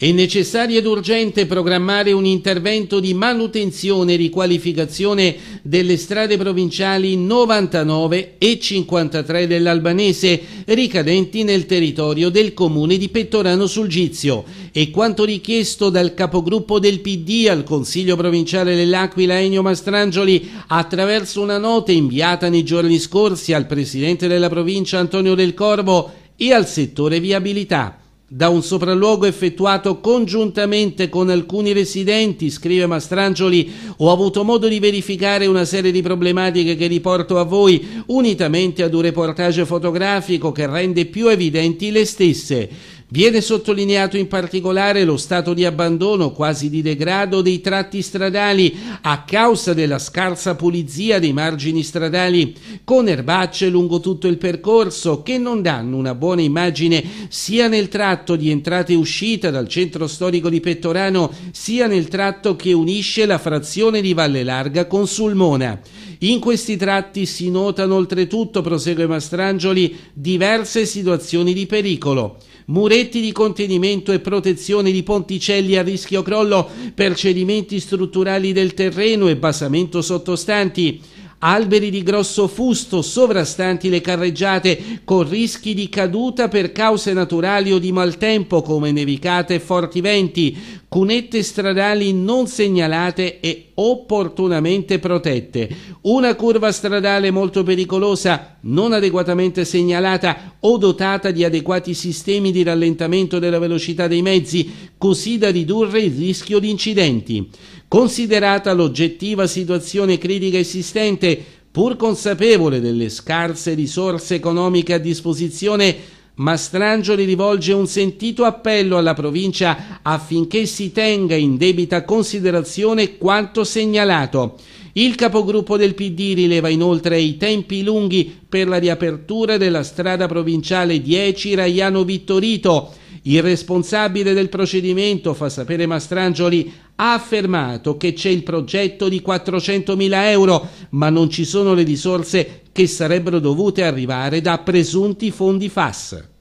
È necessario ed urgente programmare un intervento di manutenzione e riqualificazione delle strade provinciali 99 e 53 dell'Albanese ricadenti nel territorio del comune di Pettorano sul Gizio e quanto richiesto dal capogruppo del PD al Consiglio provinciale dell'Aquila Ennio Mastrangioli attraverso una nota inviata nei giorni scorsi al Presidente della provincia Antonio Del Corvo e al settore viabilità. Da un sopralluogo effettuato congiuntamente con alcuni residenti, scrive Mastrangioli, ho avuto modo di verificare una serie di problematiche che riporto a voi, unitamente ad un reportage fotografico che rende più evidenti le stesse. Viene sottolineato in particolare lo stato di abbandono, quasi di degrado dei tratti stradali a causa della scarsa pulizia dei margini stradali, con erbacce lungo tutto il percorso che non danno una buona immagine sia nel tratto di entrata e uscita dal centro storico di Pettorano, sia nel tratto che unisce la frazione di Valle Larga con Sulmona. In questi tratti si notano oltretutto, prosegue Mastrangioli, diverse situazioni di pericolo. Muretti di contenimento e protezione di ponticelli a rischio crollo per cedimenti strutturali del terreno e basamento sottostanti alberi di grosso fusto sovrastanti le carreggiate con rischi di caduta per cause naturali o di maltempo come nevicate e forti venti, cunette stradali non segnalate e opportunamente protette, una curva stradale molto pericolosa, non adeguatamente segnalata o dotata di adeguati sistemi di rallentamento della velocità dei mezzi, così da ridurre il rischio di incidenti. Considerata l'oggettiva situazione critica esistente, pur consapevole delle scarse risorse economiche a disposizione, Mastrangioli rivolge un sentito appello alla provincia affinché si tenga in debita considerazione quanto segnalato. Il capogruppo del PD rileva inoltre i tempi lunghi per la riapertura della strada provinciale 10 Raiano Vittorito il responsabile del procedimento, fa sapere Mastrangioli, ha affermato che c'è il progetto di 400.000 euro, ma non ci sono le risorse che sarebbero dovute arrivare da presunti fondi FAS.